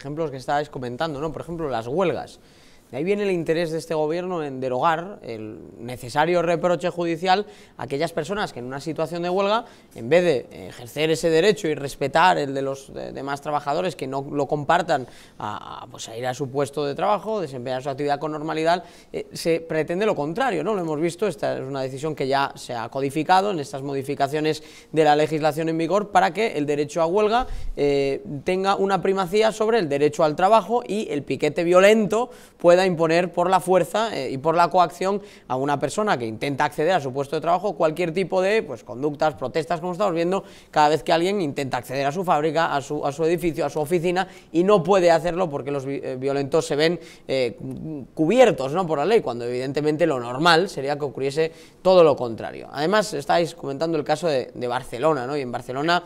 Ejemplos que estabais comentando, ¿no? Por ejemplo, las huelgas. De ahí viene el interés de este gobierno en derogar el necesario reproche judicial a aquellas personas que en una situación de huelga, en vez de ejercer ese derecho y respetar el de los demás trabajadores que no lo compartan pues, a, ir a su puesto de trabajo, desempeñar su actividad con normalidad, eh, se pretende lo contrario, ¿no? Lo hemos visto, esta es una decisión que ya se ha codificado en estas modificaciones de la legislación en vigor para que el derecho a huelga eh, tenga una primacía sobre el derecho al trabajo y el piquete violento pueda imponer por la fuerza eh, y por la coacción a una persona que intenta acceder a su puesto de trabajo cualquier tipo de pues, conductas, protestas, como estamos viendo, cada vez que alguien intenta acceder a su fábrica, a su, edificio, a su oficina y no puede hacerlo porque los eh, violentos se ven eh, cubiertos ¿no? por la ley, cuando evidentemente lo normal sería que ocurriese todo lo contrario. Además, estáis comentando el caso de, de Barcelona, ¿no? y en Barcelona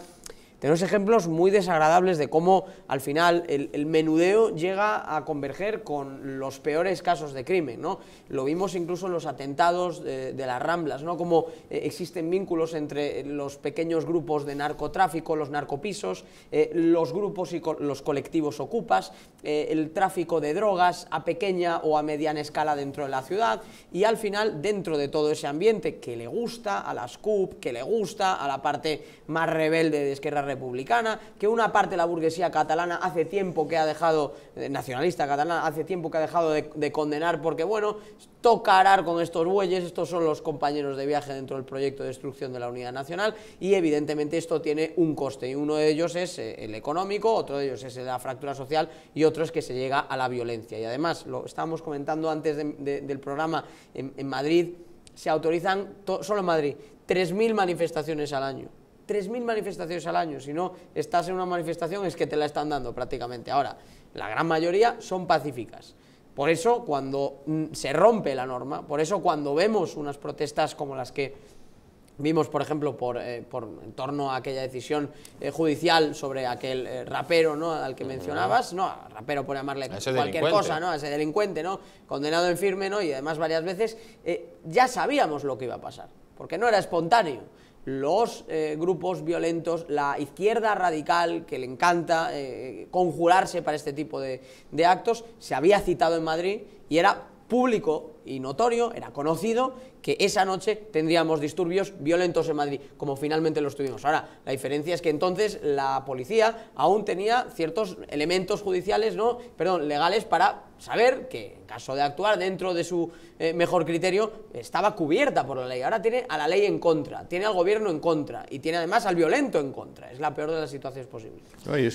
tenemos ejemplos muy desagradables de cómo al final el, menudeo llega a converger con los peores casos de crimen, ¿no? Lo vimos incluso en los atentados de, las Ramblas, ¿no? Cómo eh, existen vínculos entre los pequeños grupos de narcotráfico, los narcopisos, eh, los grupos y los colectivos ocupas, eh, el tráfico de drogas a pequeña o a mediana escala dentro de la ciudad y al final dentro de todo ese ambiente que le gusta a las CUP, que le gusta a la parte más rebelde de Esquerra republicana, que una parte de la burguesía catalana hace tiempo que ha dejado, eh, nacionalista catalana, hace tiempo que ha dejado de, condenar porque, bueno, toca arar con estos bueyes, estos son los compañeros de viaje dentro del proyecto de destrucción de la unidad nacional y evidentemente esto tiene un coste y uno de ellos es eh, el económico, otro de ellos es la fractura social y otro es que se llega a la violencia y además, lo estábamos comentando antes del programa en, Madrid, se autorizan, solo en Madrid, 3.000 manifestaciones al año. 3.000 manifestaciones al año. Si no estás en una manifestación es que te la están dando prácticamente. Ahora, la gran mayoría son pacíficas. Por eso cuando mm, se rompe la norma, por eso cuando vemos unas protestas como las que vimos, por ejemplo, por, eh, en torno a aquella decisión eh, judicial sobre aquel eh, rapero ¿no? al que mencionabas, no, rapero por llamarle cualquier cosa, ¿no? a ese delincuente, ¿no? condenado en firme ¿no? y además varias veces, ya sabíamos lo que iba a pasar, porque no era espontáneo los eh, grupos violentos, la izquierda radical que le encanta eh, conjurarse para este tipo de, de actos, se había citado en Madrid y era público y notorio, era conocido, que esa noche tendríamos disturbios violentos en Madrid, como finalmente los tuvimos. Ahora, la diferencia es que entonces la policía aún tenía ciertos elementos judiciales, ¿no? Perdón, legales para saber que en caso de actuar dentro de su eh, mejor criterio estaba cubierta por la ley. Ahora tiene a la ley en contra, tiene al gobierno en contra y tiene además al violento en contra. Es la peor de las situaciones posibles.